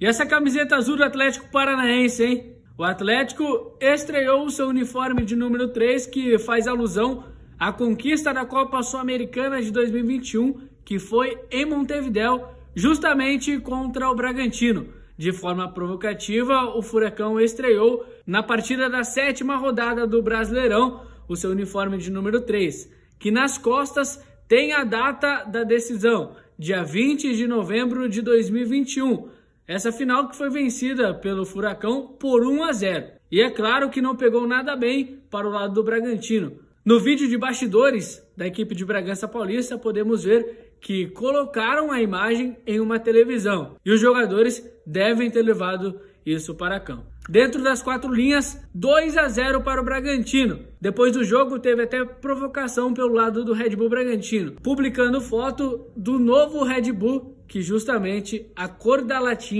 E essa camiseta azul do Atlético Paranaense, hein? O Atlético estreou o seu uniforme de número 3, que faz alusão à conquista da Copa Sul-Americana de 2021, que foi em Montevidéu, justamente contra o Bragantino. De forma provocativa, o Furacão estreou na partida da sétima rodada do Brasileirão o seu uniforme de número 3, que nas costas tem a data da decisão, dia 20 de novembro de 2021 essa final que foi vencida pelo Furacão por 1 a 0. E é claro que não pegou nada bem para o lado do Bragantino. No vídeo de bastidores da equipe de Bragança Paulista, podemos ver que colocaram a imagem em uma televisão e os jogadores devem ter levado isso para campo. Dentro das quatro linhas, 2 a 0 para o Bragantino. Depois do jogo, teve até provocação pelo lado do Red Bull Bragantino, publicando foto do novo Red Bull, que justamente a cor da latinha